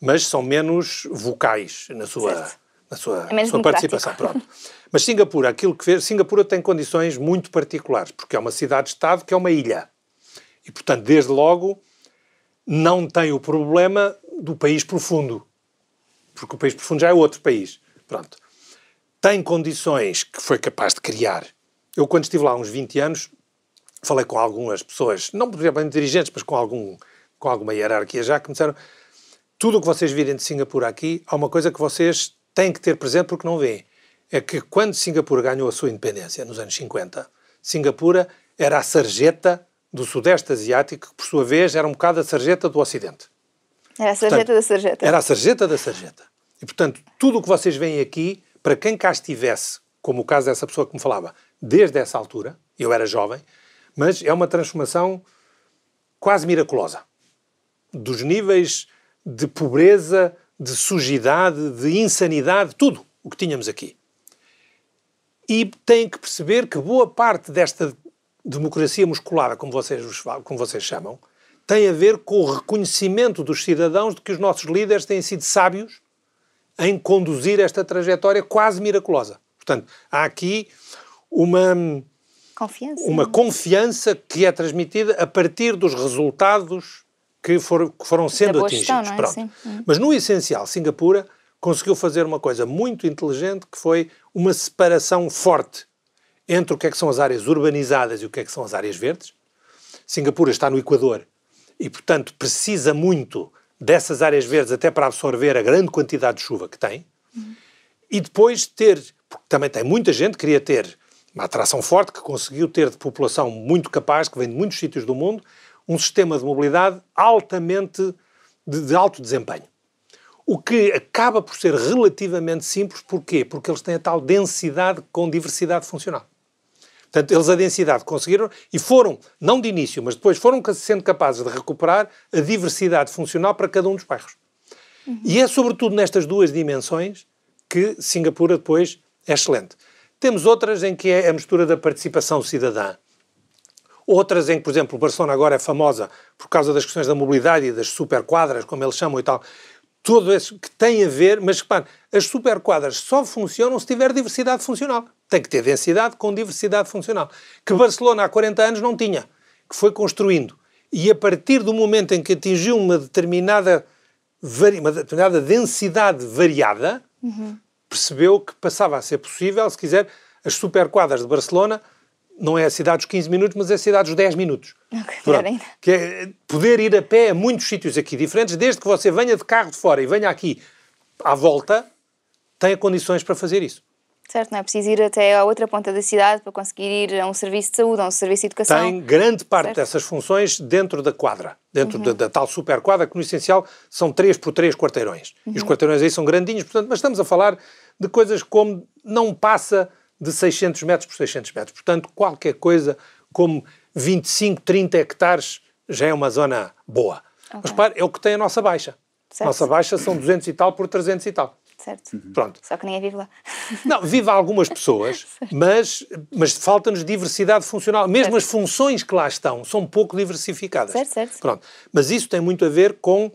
mas são menos vocais na sua, na sua, é sua participação. Pronto. Mas Singapura, aquilo que fez, Singapura tem condições muito particulares, porque é uma cidade-estado que é uma ilha. E, portanto, desde logo, não tem o problema do país profundo, porque o país profundo já é outro país. Pronto. Tem condições que foi capaz de criar eu quando estive lá há uns 20 anos, falei com algumas pessoas, não propriamente dirigentes, mas com, algum, com alguma hierarquia já, que me disseram, tudo o que vocês virem de Singapura aqui, há uma coisa que vocês têm que ter presente porque não veem. É que quando Singapura ganhou a sua independência, nos anos 50, Singapura era a sarjeta do Sudeste Asiático, que por sua vez era um bocado a sarjeta do Ocidente. Era a sarjeta portanto, da sarjeta. Era a sarjeta da sarjeta. E portanto, tudo o que vocês veem aqui, para quem cá estivesse como o caso dessa pessoa que me falava, desde essa altura, eu era jovem, mas é uma transformação quase miraculosa. Dos níveis de pobreza, de sujidade, de insanidade, tudo o que tínhamos aqui. E tem que perceber que boa parte desta democracia musculada, como vocês, como vocês chamam, tem a ver com o reconhecimento dos cidadãos de que os nossos líderes têm sido sábios em conduzir esta trajetória quase miraculosa. Portanto, há aqui uma confiança, uma é? confiança que é transmitida a partir dos resultados que, for, que foram sendo atingidos. é? Hum. Mas, no essencial, Singapura conseguiu fazer uma coisa muito inteligente que foi uma separação forte entre o que é que são as áreas urbanizadas e o que é que são as áreas verdes. Singapura está no Equador e, portanto, precisa muito dessas áreas verdes até para absorver a grande quantidade de chuva que tem. Uhum. E depois ter porque também tem muita gente que queria ter uma atração forte, que conseguiu ter de população muito capaz, que vem de muitos sítios do mundo, um sistema de mobilidade altamente de, de alto desempenho. O que acaba por ser relativamente simples, porquê? Porque eles têm a tal densidade com diversidade funcional. Portanto, eles a densidade conseguiram e foram, não de início, mas depois foram sendo capazes de recuperar a diversidade funcional para cada um dos bairros. Uhum. E é sobretudo nestas duas dimensões que Singapura depois é excelente. Temos outras em que é a mistura da participação cidadã. Outras em que, por exemplo, Barcelona agora é famosa por causa das questões da mobilidade e das superquadras, como eles chamam e tal. Tudo isso que tem a ver, mas repare, as superquadras só funcionam se tiver diversidade funcional. Tem que ter densidade com diversidade funcional. Que Barcelona há 40 anos não tinha, que foi construindo. E a partir do momento em que atingiu uma determinada, uma determinada densidade variada, uhum percebeu que passava a ser possível, se quiser, as superquadras de Barcelona não é a cidade dos 15 minutos, mas é a cidade dos 10 minutos. que é poder ir a pé a muitos sítios aqui diferentes, desde que você venha de carro de fora e venha aqui à volta, tenha condições para fazer isso. Certo, não é preciso ir até à outra ponta da cidade para conseguir ir a um serviço de saúde, a um serviço de educação. Tem grande parte certo. dessas funções dentro da quadra, dentro uhum. da, da, tal superquadra, que no essencial são 3 por 3 quarteirões. Uhum. E os uhum. quarteirões aí são grandinhos, portanto, mas estamos a falar de coisas como não passa de 600 metros por 600 metros. Portanto, qualquer coisa como 25, 30 hectares já é uma zona boa. Okay. Mas repare, é o que tem a nossa baixa. Certo. Nossa baixa são 200 e tal por 300 e tal. Certo. Uhum. Pronto. Só que nem é vive lá. Não, vive algumas pessoas, mas, mas falta-nos diversidade funcional. Mesmo certo. as funções que lá estão são pouco diversificadas. Certo, certo. Pronto. Mas isso tem muito a ver com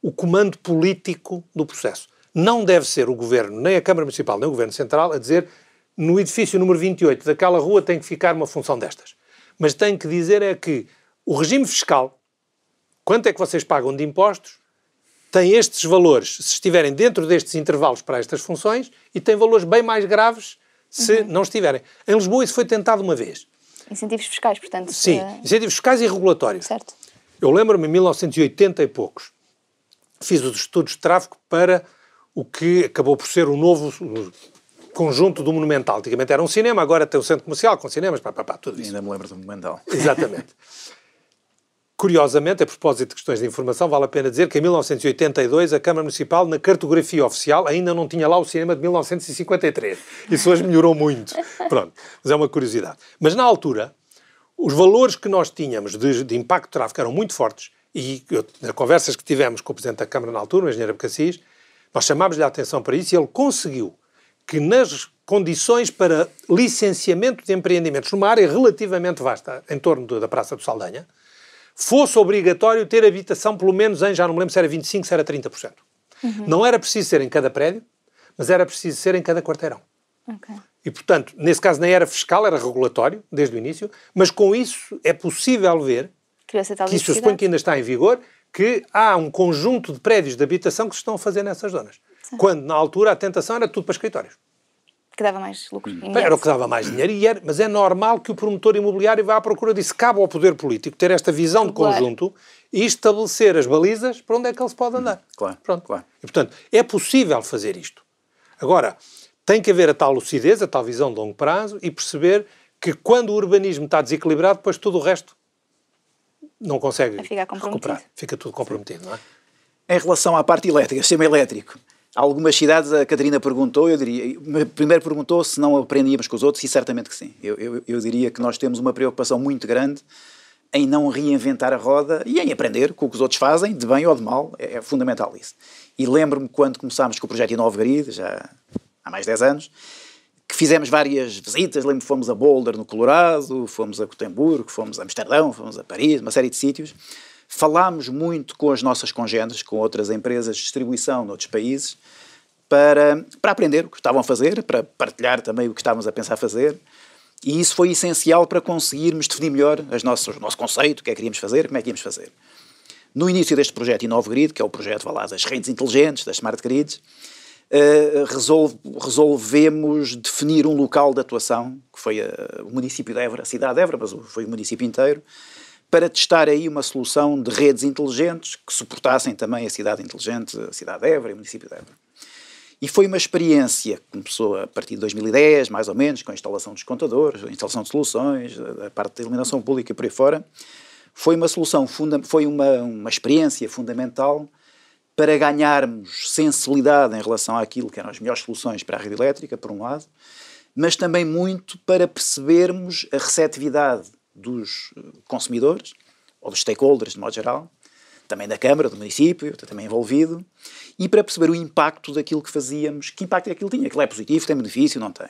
o comando político do processo. Não deve ser o Governo, nem a Câmara Municipal, nem o Governo Central, a dizer no edifício número 28 daquela rua tem que ficar uma função destas. Mas tem que dizer é que o regime fiscal, quanto é que vocês pagam de impostos, tem estes valores se estiverem dentro destes intervalos para estas funções e tem valores bem mais graves se uhum. não estiverem. Em Lisboa isso foi tentado uma vez. Incentivos fiscais, portanto. Sim, é... incentivos fiscais e regulatórios. Certo. Eu lembro-me em 1980 e poucos, fiz os estudos de tráfico para o que acabou por ser o novo conjunto do Monumental. Antigamente era um cinema, agora tem um centro comercial com cinemas, pá, pá, pá, tudo isso. Ainda me lembro do Monumental. Exatamente. Curiosamente, a propósito de questões de informação, vale a pena dizer que em 1982 a Câmara Municipal, na cartografia oficial, ainda não tinha lá o cinema de 1953. Isso hoje melhorou muito. Pronto, mas é uma curiosidade. Mas na altura, os valores que nós tínhamos de, de impacto de tráfego eram muito fortes e eu, nas conversas que tivemos com o Presidente da Câmara na altura, o Engenheiro Abcacis, nós chamámos-lhe a atenção para isso e ele conseguiu que nas condições para licenciamento de empreendimentos numa área relativamente vasta, em torno da Praça do Saldanha, fosse obrigatório ter habitação pelo menos em, já não me lembro se era 25, se era 30%. Uhum. Não era preciso ser em cada prédio, mas era preciso ser em cada quarteirão. Okay. E, portanto, nesse caso nem era fiscal, era regulatório, desde o início, mas com isso é possível ver, que isso suponho que ainda está em vigor, que há um conjunto de prédios de habitação que se estão a fazer nessas zonas. Sim. Quando, na altura, a tentação era tudo para escritórios. Que dava mais lucro. Hum. Era o que dava mais dinheiro, e era, mas é normal que o promotor imobiliário vá à procura disso. Cabe ao poder político ter esta visão de claro. conjunto e estabelecer as balizas para onde é que ele se pode andar. Claro. Pronto. claro. E, portanto, é possível fazer isto. Agora, tem que haver a tal lucidez, a tal visão de longo prazo e perceber que quando o urbanismo está desequilibrado, depois tudo o resto não consegue recuperar. Fica tudo comprometido, Sim. não é? Em relação à parte elétrica, sistema elétrico, algumas cidades, a Catarina perguntou, eu diria, primeiro perguntou se não aprendíamos com os outros, e certamente que sim. Eu, eu, eu, diria que nós temos uma preocupação muito grande em não reinventar a roda e em aprender com o que os outros fazem, de bem ou de mal, é, é fundamental isso. E lembro-me quando começámos com o projeto Inove Grid, já há mais de 10 anos, que fizemos várias visitas, lembro que fomos a Boulder, no Colorado, fomos a Gotemburgo, fomos a Amsterdão, fomos a Paris, uma série de sítios. Falámos muito com as nossas congêneres, com outras empresas de distribuição noutros países, para, para aprender o que estavam a fazer, para partilhar também o que estávamos a pensar fazer. E isso foi essencial para conseguirmos definir melhor as nossas, o nosso conceito, o que é que queríamos fazer, como é que íamos fazer. No início deste projeto Inove Grid, que é o projeto, vá lá, das redes inteligentes, das smart grids, eh, resolve, resolvemos definir um local de atuação, que foi a, eh, o município de Évora, a cidade de Évora, mas foi o município inteiro, para testar aí uma solução de redes inteligentes que suportassem também a cidade inteligente, a cidade de Évora e o município de Évora. E foi uma experiência que começou a partir de 2010, mais ou menos, com a instalação dos contadores, a instalação de soluções, a parte da iluminação pública e por aí fora. Foi uma solução, foi uma, uma experiência fundamental para ganharmos sensibilidade em relação àquilo que eram as melhores soluções para a rede elétrica, por um lado, mas também muito para percebermos a receptividade dos eh, consumidores, ou dos stakeholders, de modo geral, também da Câmara, do município, eu estou também envolvido, e para perceber o impacto daquilo que fazíamos, que impacto é que aquilo tinha, aquilo é positivo, tem benefício, não tem.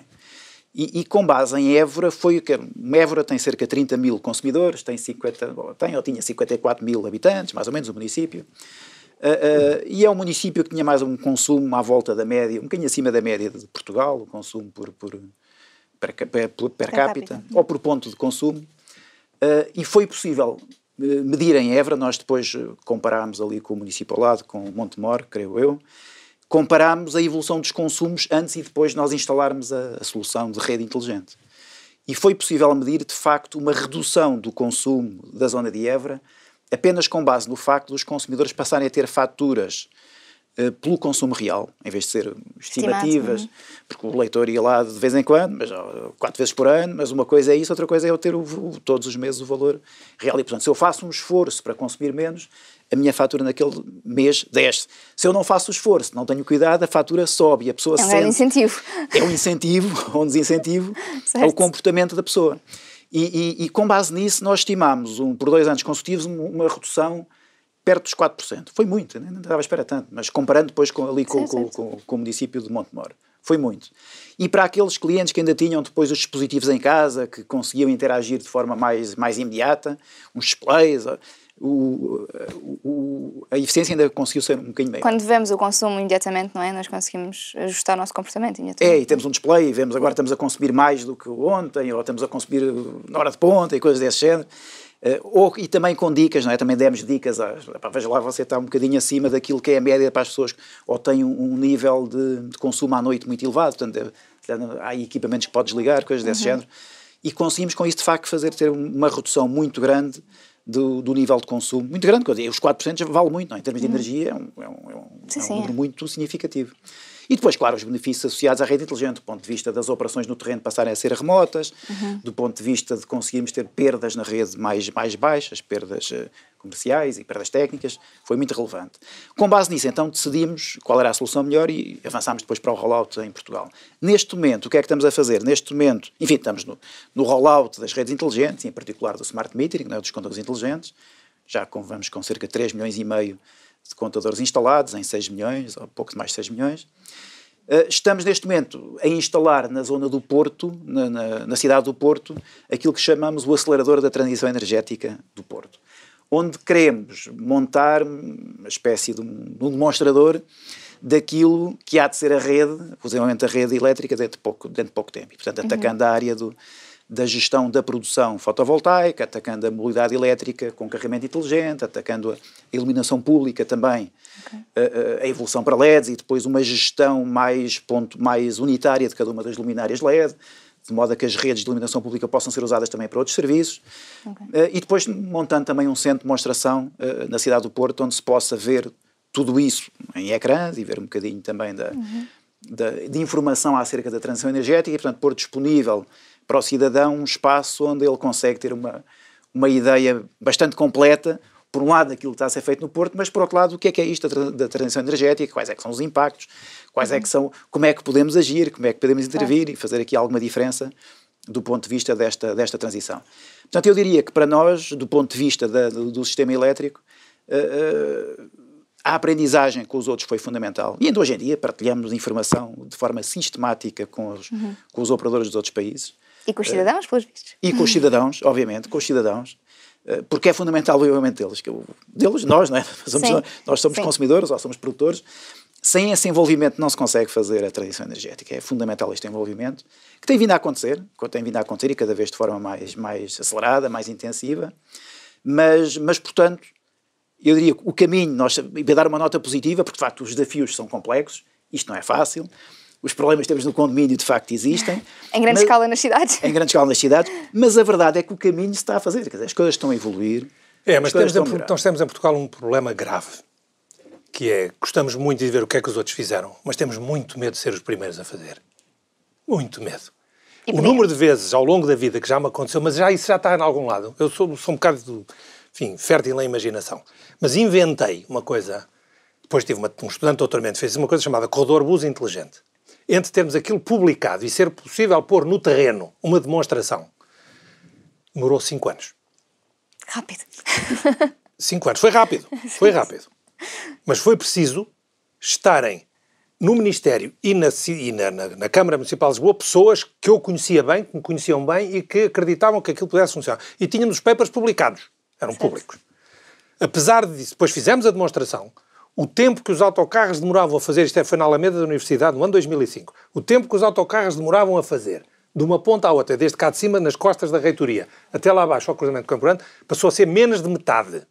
E, e, com base em Évora, foi o que Évora tem cerca de 30 mil consumidores, tem 50, tem ou tinha 54 mil habitantes, mais ou menos, o município. Uh, e é um município que tinha mais um consumo à volta da média, um bocadinho acima da média de Portugal, o consumo por, por per, per, per, per capita, capita, ou por ponto de consumo. Uh, e foi possível medir em Évora, nós depois comparámos ali com o município ao lado, com o Montemor, creio eu, comparámos a evolução dos consumos antes e depois de nós instalarmos a, a solução de rede inteligente. E foi possível medir, de facto, uma redução do consumo da zona de Évora apenas com base no facto dos consumidores passarem a ter faturas eh, pelo consumo real, em vez de ser estimativas, uhum. porque o leitor ia lá de vez em quando, mas quatro vezes por ano, mas uma coisa é isso, outra coisa é eu ter o, o, todos os meses o valor real. E, portanto, se eu faço um esforço para consumir menos, a minha fatura naquele mês desce. Se eu não faço o esforço, não tenho cuidado, a fatura sobe e a pessoa é um sente... É um incentivo. É um incentivo ou um desincentivo certo. ao comportamento da pessoa. E, e, e, com base nisso nós estimamos um, por dois anos consecutivos uma redução perto dos 4%. Foi muito, né? não estava à espera tanto, mas comparando depois com, ali com, sim, com, com, com o município de Montemor. Foi muito. E para aqueles clientes que ainda tinham depois os dispositivos em casa, que conseguiam interagir de forma mais, mais imediata, uns displays, o, o, a eficiência ainda conseguiu ser um bocadinho maior. Quando vemos o consumo imediatamente, não é? Nós conseguimos ajustar o nosso comportamento É, e temos um display, e vemos agora estamos a consumir mais do que ontem, ou estamos a consumir na hora de ponta e coisas desse género. Uh, ou, e também com dicas, não é? Também demos dicas. Às, veja lá, você está um bocadinho acima daquilo que é a média para as pessoas, ou tem um, um nível de, de, consumo à noite muito elevado, portanto, há equipamentos que pode desligar, coisas desse uhum. género. E conseguimos com isso, de facto, fazer ter uma redução muito grande do, do, nível de consumo muito grande. coisa e os 4% vale muito, não? É? em termos de uhum. energia, é um, é um, é um, sim, é número é. muito significativo. E depois, claro, os benefícios associados à rede inteligente, do ponto de vista das operações no terreno passarem a ser remotas, uhum. do ponto de vista de conseguirmos ter perdas na rede mais, mais baixas, perdas eh, comerciais e perdas técnicas, foi muito relevante. Com base nisso, então, decidimos qual era a solução melhor e avançámos depois para o rollout em Portugal. Neste momento, o que é que estamos a fazer? Neste momento, enfim, estamos no, no rollout das redes inteligentes, em particular do smart metering, né, dos contadores inteligentes, já com, vamos com cerca de 3 milhões e meio de contadores instalados, em 6 milhões, ou pouco mais de 6 milhões. Eh, estamos neste momento a instalar na zona do Porto, na, na, na, cidade do Porto, aquilo que chamamos o acelerador da transição energética do Porto onde queremos montar uma espécie de um, demonstrador daquilo que há de ser a rede, inclusive a rede elétrica, dentro de pouco, dentro de pouco tempo. E, portanto, atacando uhum. a área do, da gestão da produção fotovoltaica, atacando a mobilidade elétrica com carregamento inteligente, atacando a iluminação pública também, okay. a, a, evolução para LEDs e depois uma gestão mais, ponto, mais unitária de cada uma das luminárias LED de modo a que as redes de iluminação pública possam ser usadas também para outros serviços. Okay. Eh, e depois montando também um centro de demonstração eh, na cidade do Porto, onde se possa ver tudo isso em ecrãs e ver um bocadinho também da, uhum. da, de informação acerca da transição energética e, portanto, pôr disponível para o cidadão um espaço onde ele consegue ter uma, uma ideia bastante completa, por um lado, daquilo que está a ser feito no Porto, mas, por outro lado, o que é que é isto da, da transição energética, quais é que são os impactos, Quais uhum. é que são, como é que podemos agir, como é que podemos intervir e fazer aqui alguma diferença do ponto de vista desta, desta transição. Portanto, eu diria que para nós, do ponto de vista da, do sistema elétrico, uh, uh, a aprendizagem com os outros foi fundamental. E ainda hoje em dia partilhamos informação de forma sistemática com os, uhum. com os operadores dos outros países. E com os cidadãos, pelos vistos. E com os cidadãos, obviamente, com os cidadãos. Eh, porque é fundamental o envolvimento deles. Deles, nós, não é? Somos, nós somos Sim. consumidores ou somos produtores sem esse envolvimento não se consegue fazer a transição energética. É fundamental este envolvimento, que tem vindo a acontecer, tem vindo a acontecer e cada vez de forma mais, mais acelerada, mais intensiva. Mas, mas, portanto, eu diria que o caminho, nós, para dar uma nota positiva, porque de facto os desafios são complexos, isto não é fácil, os problemas que temos no condomínio de facto existem. em grande mas, escala nas cidades. Em grande escala nas cidades, mas a verdade é que o caminho se está a fazer, quer dizer, as coisas estão a evoluir. É, mas temos a, nós temos em Portugal um problema grave que é gostamos muito de ver o que é que os outros fizeram, mas temos muito medo de ser os primeiros a fazer. Muito medo. o número de vezes ao longo da vida que já me aconteceu, mas já isso já está em algum lado. Eu sou, sou um bocado, do, enfim, fértil na imaginação. Mas inventei uma coisa. Depois tive uma, um estudante de doutoramento fez uma coisa chamada corredor bus inteligente. Entre termos aquilo publicado e ser possível pôr no terreno uma demonstração, demorou 5 anos. Rápido. 5 anos. Foi rápido. Foi rápido. Mas foi preciso estarem no Ministério e, na, e na, na, na, Câmara Municipal de Lisboa pessoas que eu conhecia bem, que me conheciam bem e que acreditavam que aquilo pudesse funcionar. E tínhamos os papers publicados, eram certo. públicos. Apesar disso, depois fizemos a demonstração, o tempo que os autocarros demoravam a fazer, isto é, foi na Alameda da Universidade, no ano 2005, o tempo que os autocarros demoravam a fazer, de uma ponta à outra, desde cá de cima, nas costas da reitoria, até lá abaixo, ao cruzamento do Campo Grande, passou a ser menos de metade.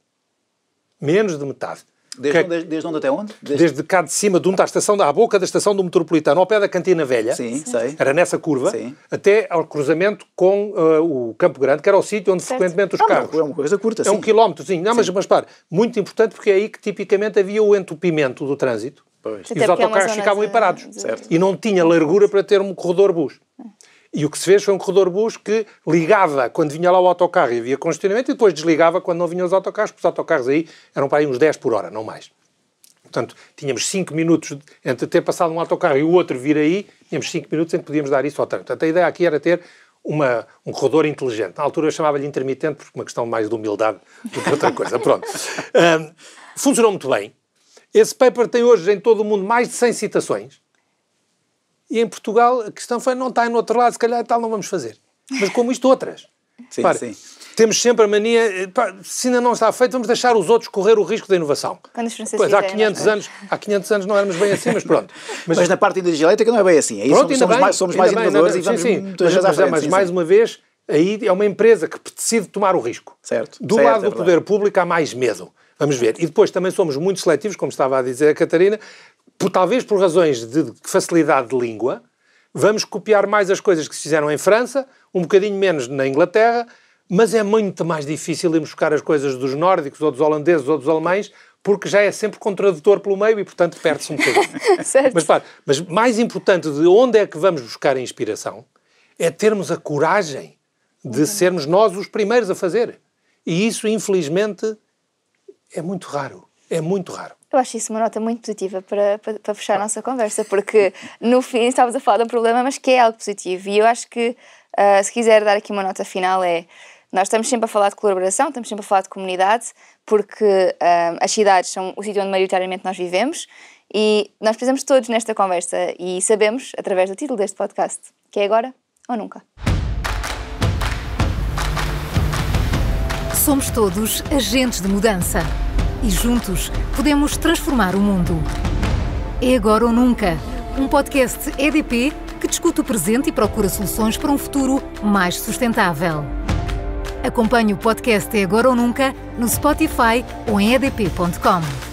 Menos de metade. Desde, que... onde, desde onde até onde? Desde... desde cá de cima, de onde, à, estação, da boca da estação do Metropolitano, ao pé da Cantina Velha, Sim, sei. era nessa curva, Sim. até ao cruzamento com uh, o Campo Grande, que era o sítio onde certo. frequentemente os ah, carros. É uma coisa curta, É sim. um quilómetrozinho. Não, mas, mas para, muito importante porque é aí que tipicamente havia o entupimento do trânsito. Pois. E os é autocarros é ficavam aí parados. Certo. E não tinha largura para ter um corredor bus. É. E o que se fez foi um corredor bus que ligava quando vinha lá o autocarro e havia congestionamento e depois desligava quando não vinham os autocarros, porque os autocarros aí eram para aí uns 10 por hora, não mais. Portanto, tínhamos 5 minutos entre ter passado um autocarro e o outro vir aí, tínhamos 5 minutos em que podíamos dar isso ao trânsito. Portanto, a ideia aqui era ter uma, um corredor inteligente. Na altura eu chamava-lhe intermitente, porque uma questão mais de humildade do que outra coisa. Pronto. Um, funcionou muito bem. Esse paper tem hoje em todo o mundo mais de 100 citações. E em Portugal a questão foi, não está em outro lado, se calhar tal não vamos fazer. Mas como isto outras. sim, Pare, sim. Temos sempre a mania, eh, pá, se ainda não está feito, vamos deixar os outros correr o risco da inovação. Quando os franceses pois, há 500 é? anos, há 500 anos não éramos bem assim, mas pronto. Mas, mas na parte da elétrica não é bem assim. Aí pronto, somos, somos bem, mais, somos mais inovadores bem, e vamos sim, sim, mas, mas, é frente, mas sim, mais sim. uma vez, aí é uma empresa que decide tomar o risco. Certo. Do certo, lado é do poder público há mais medo. Vamos ver. E depois também somos muito seletivos, como estava a dizer a Catarina, por, talvez por razões de facilidade de língua, vamos copiar mais as coisas que se fizeram em França, um bocadinho menos na Inglaterra, mas é muito mais difícil irmos buscar as coisas dos nórdicos, ou dos holandeses, ou dos alemães, porque já é sempre tradutor pelo meio e, portanto, perde-se um bocadinho. mas, claro, mas mais importante de onde é que vamos buscar a inspiração é termos a coragem de uhum. sermos nós os primeiros a fazer. E isso, infelizmente, é muito raro. É muito raro. Eu acho isso uma nota muito positiva para, para, para fechar a nossa conversa, porque no fim estávamos a falar de um problema, mas que é algo positivo. E eu acho que, uh, se quiser dar aqui uma nota final, é nós estamos sempre a falar de colaboração, estamos sempre a falar de comunidade, porque uh, as cidades são o sítio onde maioritariamente nós vivemos e nós precisamos todos nesta conversa e sabemos, através do título deste podcast, que é agora ou nunca. Somos todos agentes de mudança e juntos podemos transformar o mundo. É agora ou nunca. Um podcast EDP que discute o presente e procura soluções para um futuro mais sustentável. Acompanhe o podcast É Agora ou Nunca no Spotify ou em edp.com.